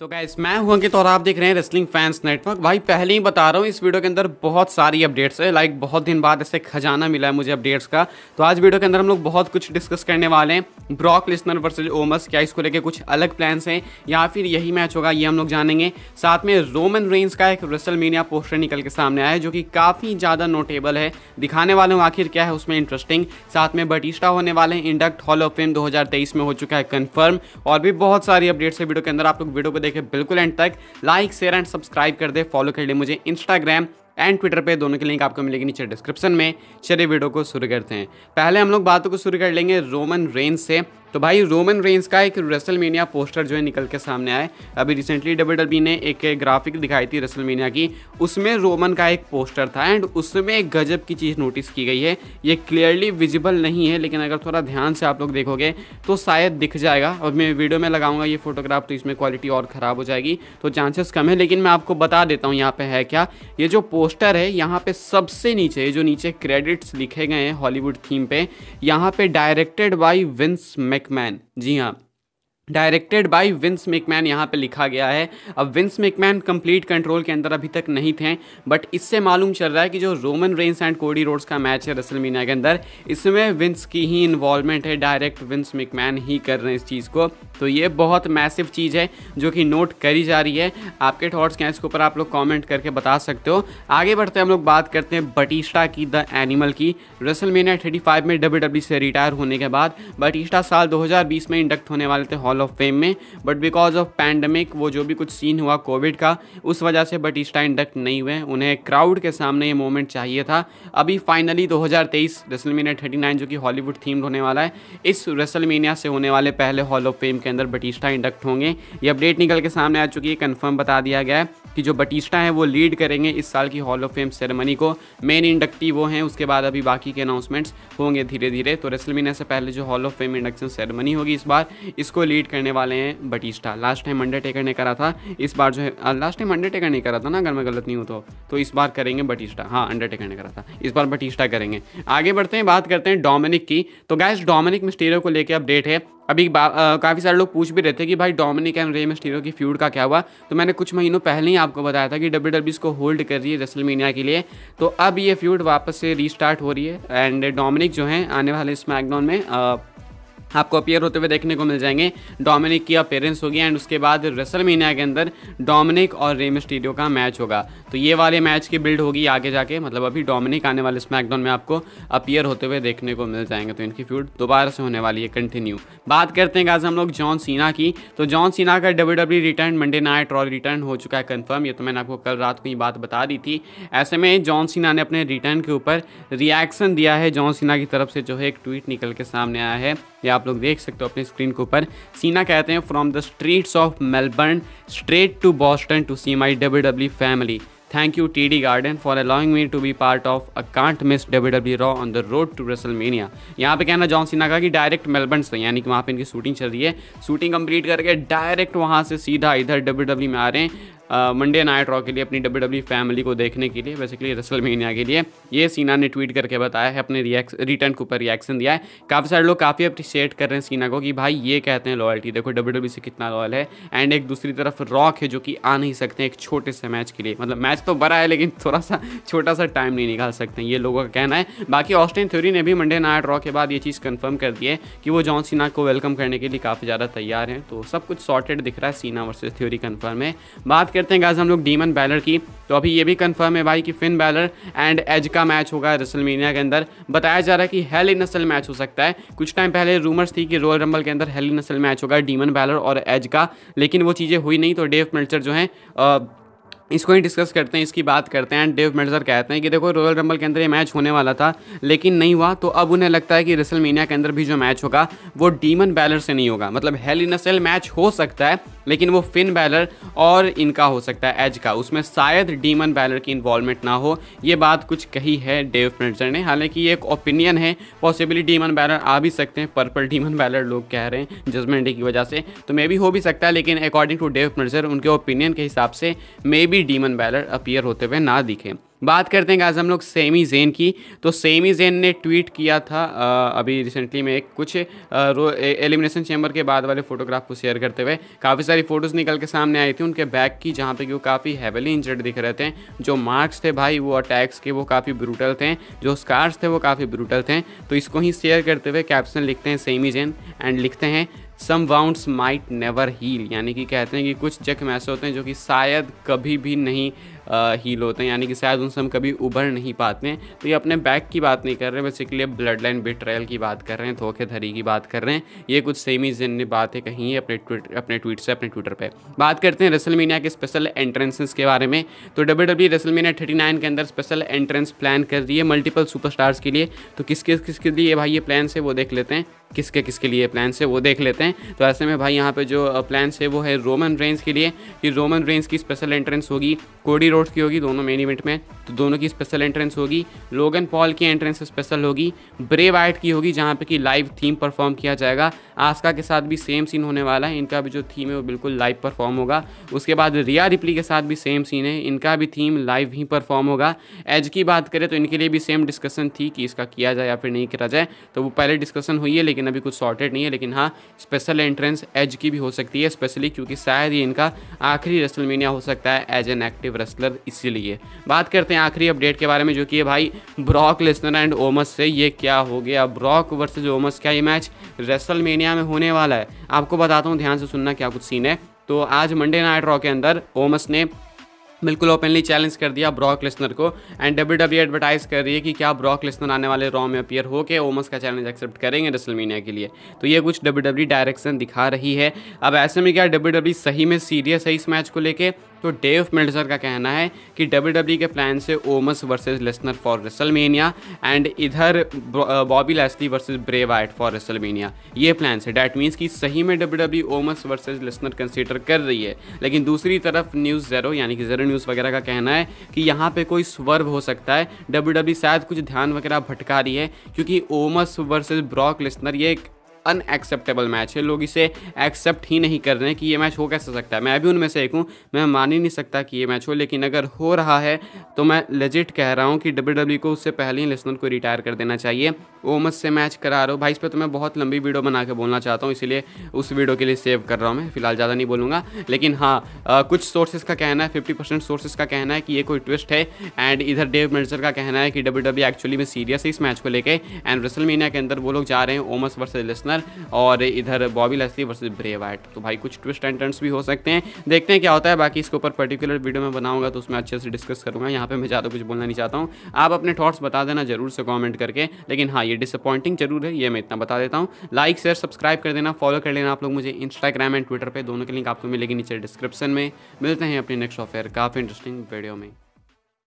तो गैस मैं हूं अंकित तो आप देख रहे हैं रेसलिंग फैंस नेटवर्क भाई पहले ही बता रहा हूँ इस वीडियो के अंदर बहुत सारी अपडेट्स है लाइक बहुत दिन बाद ऐसे खजाना मिला है मुझे अपडेट्स का तो आज वीडियो के अंदर हम लोग बहुत कुछ डिस्कस करने वाले हैं ब्रॉक लिस्नर वर्सेज ओमस क्या इसको लेके कुछ अलग प्लान्स हैं या फिर यही मैच होगा ये हम लोग जानेंगे साथ में रोमन रेंज का एक रेसल मीनिया पोस्टर निकल के सामने आया है जो कि काफ़ी ज़्यादा नोटेबल है दिखाने वाले हूँ आखिर क्या है उसमें इंटरेस्टिंग साथ में बटिस्टा होने वाले हैं इंडक्ट हॉल ऑफ फेम दो में हो चुका है कन्फर्म और भी बहुत सारी अपडेट्स है वीडियो के अंदर आप लोग वीडियो को लेकर बिल्कुल एंड तक लाइक शेयर एंड सब्सक्राइब कर दे फॉलो कर ले मुझे इंस्टाग्राम एंड ट्विटर पे दोनों के लिंक आपको मिलेगी नीचे डिस्क्रिप्शन में चलिए वीडियो को शुरू करते हैं पहले हम लोग बातों को शुरू कर लेंगे रोमन रेंज से तो भाई रोमन रेंज का एक रेसल मीनिया पोस्टर जो है निकल के सामने आए अभी रिसेंटली डब्ल्यू डब्ल्यू ने एक ग्राफिक दिखाई थी रेसल मीनिया की उसमें रोमन का एक पोस्टर था एंड उसमें एक गजब की चीज़ नोटिस की गई है ये क्लियरली विजिबल नहीं है लेकिन अगर थोड़ा ध्यान से आप लोग देखोगे तो शायद दिख जाएगा और मैं वीडियो में लगाऊंगा ये फोटोग्राफ तो इसमें क्वालिटी और ख़राब हो जाएगी तो चांसेस कम है लेकिन मैं आपको बता देता हूँ यहाँ पे है क्या ये जो पोस्टर है यहाँ पे सबसे नीचे जो नीचे क्रेडिट्स लिखे गए हैं हॉलीवुड थीम पे यहाँ पे directed by Vince McMahon जी हाँ डायरेक्टेड बाय विंस मेकमैन यहाँ पे लिखा गया है अब विंस मेकमैन कंप्लीट कंट्रोल के अंदर अभी तक नहीं थे बट इससे मालूम चल रहा है कि जो Roman Reigns and Cody Rhodes का मैच है रसल मीना के अंदर इसमें विंस की ही इन्वॉल्वमेंट है डायरेक्ट विंस मेकमैन ही कर रहे हैं इस चीज़ को तो ये बहुत मैसिव चीज़ है जो कि नोट करी जा रही है आपके थॉट्स क्या इसके ऊपर आप लोग कॉमेंट करके बता सकते हो आगे बढ़ते हम लोग बात करते हैं बटिस्टा की द एनिमल की रसल थर्टी में डब्ल्यू से रिटायर होने के बाद बटिस्टा साल दो में इंडक्ट होने वाले थे हॉल हॉल ऑफ फेम में बट बिकॉज ऑफ पैंडमिक वो जो भी कुछ सीन हुआ कोविड का उस वजह से बटिस्टा इंडक्ट नहीं हुए उन्हें क्राउड के सामने ये मोमेंट चाहिए था अभी फाइनली 2023 रेसलमीनिया नाइन जो कि हॉलीवुड थीम्ड होने वाला है इस रेसलमीनिया से होने वाले पहले हॉल ऑफ फेम के अंदर बटिस्टा इंडक्ट होंगे ये अपडेट निकल के सामने आ चुकी है कन्फर्म बता दिया गया है कि जो बटिस्टा हैं वो लीड करेंगे इस साल की हॉल ऑफ फेम सेरेमनी को मेन इंडक्टी वो हैं उसके बाद अभी बाकी के अनाउंसमेंट्स होंगे धीरे धीरे तो रेसलमीना से पहले जो hall of fame induction ceremony होगी इस बार इसको लीड करने वाले हैं बटिस्टा लास्ट टाइम अंडरटेकर ने करा था इस बार जो है लास्ट टाइम अंडरटेकर ने करा था ना अगर मैं गलत नहीं हूँ तो, तो इस बार करेंगे बटिस्टा हाँ अंडरटेकर ने करा था इस बार बटिस्टा करेंगे आगे बढ़ते हैं बात करते हैं डोमिनिक की तो गैस डोमिनिक मिस्टेरियो को लेकर अपडेट है अभी काफ़ी सारे लोग पूछ भी रहे थे कि भाई डोमिनिक एंड रेम स्टीरो की फ्यूड का क्या हुआ तो मैंने कुछ महीनों पहले ही आपको बताया था कि डब्ल्यू डब्ल्यू e इसको होल्ड कर रही है रेसलमेनिया के लिए तो अब ये फ्यूड वापस से रीस्टार्ट हो रही है एंड डोमिनिक जो हैं आने वाले स्मैकडाउन में आपको अपियर होते हुए देखने को मिल जाएंगे डोमिनिक की अपेयरेंस होगी एंड उसके बाद रसल मीनिया के अंदर डोमिनिक और रेम स्टीडियो का मैच होगा तो ये वाले मैच की बिल्ड होगी आगे जाके मतलब अभी डोमिनिक आने वाले स्मैकडाउन में आपको अपियर होते हुए देखने को मिल जाएंगे तो इनकी फ्यूड दोबारा से होने वाली है कंटिन्यू बात करते हैं गाज हम लोग जॉन सीना की तो जॉन सीना का W W return Monday night और रिटर्न हो चुका है कन्फर्म ये तो मैंने आपको कल रात को ही बात बता दी थी ऐसे में जॉन सीना ने अपने रिटर्न के ऊपर रिएक्शन दिया है जॉन सीना की तरफ से जो है एक ट्वीट निकल के सामने आया है या आप लोग देख सकते हो अपने स्क्रीन के ऊपर सीना कहते हैं from the streets of Melbourne straight to Boston to see my W W family Thank garden for allowing me to be part of a can't miss W W Raw on the road to to mania e यहाँ पे कहना John Sinha का कि direct Melbourne से यानी कि वहाँ पे इनकी शूटिंग चल रही है शूटिंग कंप्लीट करके डायरेक्ट वहाँ से सीधा इधर डब्ल्यू डब्ल्यू e में आ रहे हैं मंडे नाइट रॉ के लिए अपनी डब्ल्यू डब्ल्यू फैमिली को देखने के लिए बेसिकली रसल मीनिया के लिए ये सीना ने ट्वीट करके बताया है अपने रिएक्स रिटर्न के ऊपर रिएक्शन दिया है काफ़ी सारे लोग काफ़ी अप्रिशिएट कर रहे हैं सीना को कि भाई ये कहते हैं लॉयल्टी देखो डब्ल्यू डब्ल्यू e से कितना लॉयल है एंड एक दूसरी तरफ रॉक है जो कि आ नहीं सकते एक छोटे से मैच के लिए मतलब मैच तो बड़ा है लेकिन थोड़ा सा छोटा सा टाइम नहीं निकाल सकते ये लोगों का कहना है बाकी ऑस्टिन थ्योरी ने भी मंडे नाइट रॉ के बाद ये चीज़ कन्फर्म कर दी है कि वो जॉन सीना को वेलकम करने के लिए काफ़ी ज़्यादा तैयार हैं तो सब कुछ सॉर्टेड दिख रहा है सीना वर्सेज थ्योरी कन्फर्म है बात कर करते हैं गाज हम लोग डीमन बैलर की तो अभी ये भी कंफर्म है भाई कि फिन बैलर एंड एज का मैच होगा रसलमीनिया के अंदर बताया जा रहा है कि हेल इन नसल मैच हो सकता है कुछ टाइम पहले रूमर्स थी कि रॉयल रंबल के अंदर हेल इन नसल मैच होगा डीमन बैलर और एज का लेकिन वो चीज़ें हुई नहीं तो डेव मिल्चर जो है इसको ही डिस्कस करते हैं इसकी बात करते हैं एंड डेव मेडर कहते हैं कि देखो रॉयल रंबल के अंदर ये मैच होने वाला था लेकिन नहीं हुआ तो अब उन्हें लगता है कि रेसल मीनिया के अंदर भी जो मैच होगा वो डीमन बैलर से नहीं होगा मतलब हेल इन सेल मैच हो सकता है लेकिन वो फिन बैलर और इनका हो सकता है एज का उसमें शायद डीमन बैलर की इन्वॉल्वमेंट ना हो ये बात कुछ कही है डेव मेडर ने हालांकि ये एक ओपिनियन है पॉसिबली डीमन बैलर आ भी सकते हैं पर्पल डीमन बैलर लोग कह रहे हैं जजमेंट डे की वजह से तो मे बी हो भी सकता है लेकिन अकॉर्डिंग टू डेव मेडर उनके ओपिनियन के हिसाब से मे बी भी डीमन बैलर अपीयर होते हुए ना दिखे बात करते हैं आज हम लोग सेमी जेन की तो सेमी जेन ने ट्वीट किया था अभी रिसेंटली में एक कुछ एलिमिनेशन चैम्बर के बाद वाले फोटोग्राफ को शेयर करते हुए काफ़ी सारी फोटोज़ निकल के सामने आई थी उनके बैक की जहाँ पे कि वो काफ़ी हैवली इंजर्ड दिख रहे थे जो मार्क्स थे भाई वो अटैक्स के वो काफ़ी ब्रूटल थे जो स्कार्स थे वो काफ़ी ब्रूटल थे तो इसको ही शेयर करते हुए कैप्शन लिखते हैं सेमी जेन एंड लिखते हैं some wounds might never heal यानी कि कहते हैं कि कुछ जख्म ऐसे होते हैं जो कि शायद कभी भी नहीं आ, हील होते हैं यानी कि शायद उनसे हम कभी उभर नहीं पाते हैं तो ये अपने बैक की बात नहीं कर रहे बेसिकली अब ब्लड लाइन बिट्रेल की बात कर रहे हैं धोखेधरी की बात कर रहे हैं ये कुछ सेमी जिन ने बातें कही हैं अपने ट्विट अपने ट्वीट से अपने ट्विटर पर बात करते हैं रसल मीनिया के स्पेशल एंट्रेंसेस के बारे में तो W W WrestleMania thirty के अंदर स्पेशल एंट्रेंस प्लान कर रही है मल्टीपल सुपरस्टार्स के लिए तो किसके किसके लिए भाई ये प्लान से वो देख लेते हैं किसके किसके लिए प्लान्स है वो देख लेते हैं तो ऐसे में भाई यहाँ पे जो प्लान्स है वो है रोमन रेंज के लिए कि रोमन रेंज की स्पेशल एंट्रेंस होगी कोडी रोड की होगी दोनों मेन इवेंट में तो दोनों की स्पेशल एंट्रेंस होगी लोगन पॉल की एंट्रेंस स्पेशल होगी ब्रे वाइट की होगी जहाँ पे कि लाइव थीम परफॉर्म किया जाएगा आस्का के साथ भी सेम सीन होने वाला है इनका भी जो थीम है वो बिल्कुल लाइव परफॉर्म होगा उसके बाद रिया रिपली के साथ भी सेम सीन है इनका भी थीम लाइव ही परफॉर्म होगा एज की बात करें तो इनके लिए भी सेम डिस्कशन थी कि इसका किया जाए या फिर नहीं करा जाए तो वो पहले डिस्कशन हुई है लेकिन लेकिन अभी कुछ सॉर्टेड नहीं है लेकिन हाँ स्पेशल एंट्रेंस एज की भी हो सकती है स्पेशली क्योंकि शायद ही इनका आखिरी रेसलमेनिया हो सकता है एज एन एक्टिव रेस्लर इसीलिए बात करते हैं आखिरी अपडेट के बारे में जो कि है भाई ब्रॉक लेसनर एंड ओमस से ये क्या हो गया ब्रॉक वर्सेज ओमस का ये मैच रेसलमेनिया में होने वाला है आपको बताता हूँ ध्यान से सुनना क्या कुछ सीन है तो आज मंडे नाइट रॉ के अंदर ओमस ने बिल्कुल ओपनली चैलेंज कर दिया ब्रॉक लेसनर को एंड डब्ल्यू डब्ल्यू एडवर्टाइज कर रही है कि क्या ब्रॉक लेसनर आने वाले रॉ में अपियर होकर ओमस का चैलेंज एक्सेप्ट करेंगे रसलमीनिया के लिए तो ये कुछ डब्ल्यू डायरेक्शन e दिखा रही है अब ऐसे में क्या डब्ल्यू e सही में सीरियस है इस मैच को लेकर तो डेव मेल्टजर का कहना है कि डब्ल्यू e के प्लान से Omos versus Lesnar for WrestleMania and इधर Bobby Lashley versus Bray Wyatt for WrestleMania ये प्लान है डैट मीन्स कि सही में W Omos versus Lesnar consider कर रही है लेकिन दूसरी तरफ न्यूज़ ज़ेरो यानी कि ज़ेरो न्यूज़ वगैरह का कहना है कि यहाँ पर कोई स्वर्व हो सकता है डब्ल्यू e शायद कुछ ध्यान वगैरह भटका रही है क्योंकि ओमस वर्सेज ब्रॉक लेसनर ये एक अनएक्सेप्टेबल मैच है लोग इसे एक्सेप्ट ही नहीं कर रहे हैं कि ये मैच हो कैसे सकता है मैं अभी उनमें से एक हूँ मैं मान ही नहीं सकता कि ये मैच हो लेकिन अगर हो रहा है तो मैं लेजिट कह रहा हूँ कि डब्ल्यू e को उससे पहले ही लेसन को रिटायर कर देना चाहिए ओमस से मैच करा रहा हूँ भाई इस पर तो मैं बहुत लंबी वीडियो बना के बोलना चाहता हूँ इसीलिए उस वीडियो के लिए सेव कर रहा हूँ मैं फिलहाल ज़्यादा नहीं बोलूँगा लेकिन हाँ कुछ सोर्सेज का कहना है फिफ्टी परसेंट सोर्सेज का कहना है कि ये कोई ट्विस्ट है एंड इधर डेव मिर्जर का कहना है कि डब्ल्यू एक्चुअली e में सीरियस है इस मैच को लेकर एंड रेसल के अंदर वो लोग जा रहे हैं ओमस वर्सेज लिसनर लेसनर और इधर बॉबी लेस्ली वर्सेज वाइट तो भाई कुछ ट्विस्ट एंड टर्न्स भी हो सकते हैं देखते हैं क्या होता है बाकी इसके ऊपर पर्टिकुलर वीडियो में बनाऊंगा तो उसमें अच्छे से डिस्कस करूंगा यहाँ पर मैं ज़्यादा कुछ बोलना नहीं चाहता हूँ आप अपने थॉट्स बता देना जरूर से कॉमेंट करके लेकिन हाँ ये डिसअपॉइंटिंग जरूर है ये मैं इतना बता देता हूँ लाइक शेयर सब्सक्राइब कर देना फॉलो कर लेना आप लोग मुझे इंस्टाग्राम एंड ट्विटर पर दोनों के लिंक आपको मिलेगी नीचे डिस्क्रिप्शन में मिलते हैं अपने नेक्स्ट ऑफेयर काफ़ी इंटरेस्टिंग वीडियो में